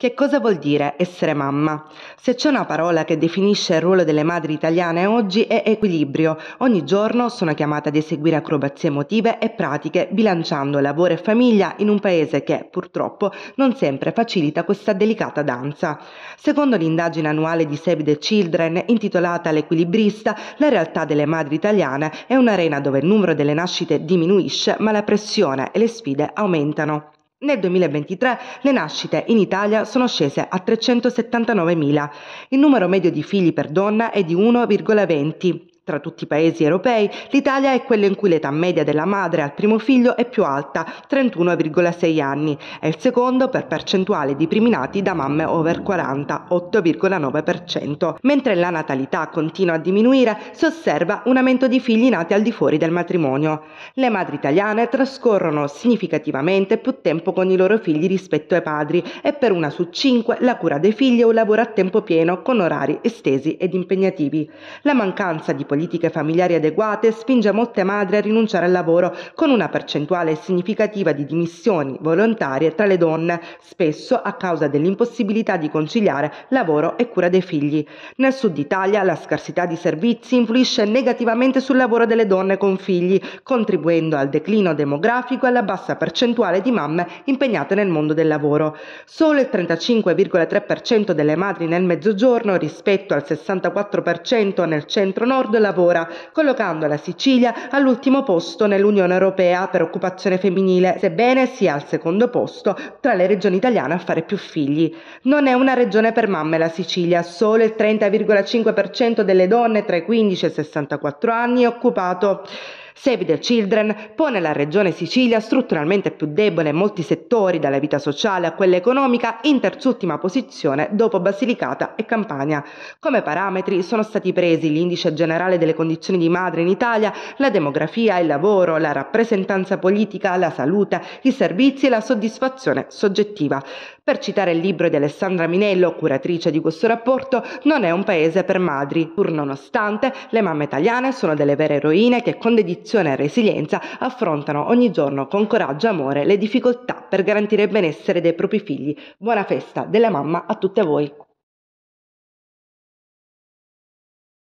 Che cosa vuol dire essere mamma? Se c'è una parola che definisce il ruolo delle madri italiane oggi è equilibrio. Ogni giorno sono chiamate ad eseguire acrobazie emotive e pratiche bilanciando lavoro e famiglia in un paese che purtroppo non sempre facilita questa delicata danza. Secondo l'indagine annuale di Save the Children intitolata L'equilibrista, la realtà delle madri italiane è un'arena dove il numero delle nascite diminuisce ma la pressione e le sfide aumentano. Nel 2023 le nascite in Italia sono scese a 379.000. Il numero medio di figli per donna è di 1,20 tra tutti i paesi europei, l'Italia è quello in cui l'età media della madre al primo figlio è più alta, 31,6 anni, è il secondo per percentuale di primi nati da mamme over 40, 8,9%. Mentre la natalità continua a diminuire, si osserva un aumento di figli nati al di fuori del matrimonio. Le madri italiane trascorrono significativamente più tempo con i loro figli rispetto ai padri e per una su cinque la cura dei figli è un lavoro a tempo pieno con orari estesi ed impegnativi. La mancanza di politica politiche familiari adeguate spinge molte madri a rinunciare al lavoro, con una percentuale significativa di dimissioni volontarie tra le donne, spesso a causa dell'impossibilità di conciliare lavoro e cura dei figli. Nel sud Italia la scarsità di servizi influisce negativamente sul lavoro delle donne con figli, contribuendo al declino demografico e alla bassa percentuale di mamme impegnate nel mondo del lavoro. Solo il 35,3% delle madri nel mezzogiorno rispetto al 64% nel centro-nord lavora, collocando la Sicilia all'ultimo posto nell'Unione Europea per occupazione femminile, sebbene sia al secondo posto tra le regioni italiane a fare più figli. Non è una regione per mamme la Sicilia, solo il 30,5% delle donne tra i 15 e i 64 anni è occupato Save the Children pone la regione Sicilia, strutturalmente più debole in molti settori, dalla vita sociale a quella economica, in terz'ultima posizione dopo Basilicata e Campania. Come parametri sono stati presi l'indice generale delle condizioni di madre in Italia, la demografia, il lavoro, la rappresentanza politica, la salute, i servizi e la soddisfazione soggettiva. Per citare il libro di Alessandra Minello, curatrice di questo rapporto, non è un paese per madri, pur nonostante le mamme italiane sono delle vere eroine che con dedizione dedizione e resilienza affrontano ogni giorno con coraggio e amore le difficoltà per garantire il benessere dei propri figli. Buona festa della mamma a tutte voi!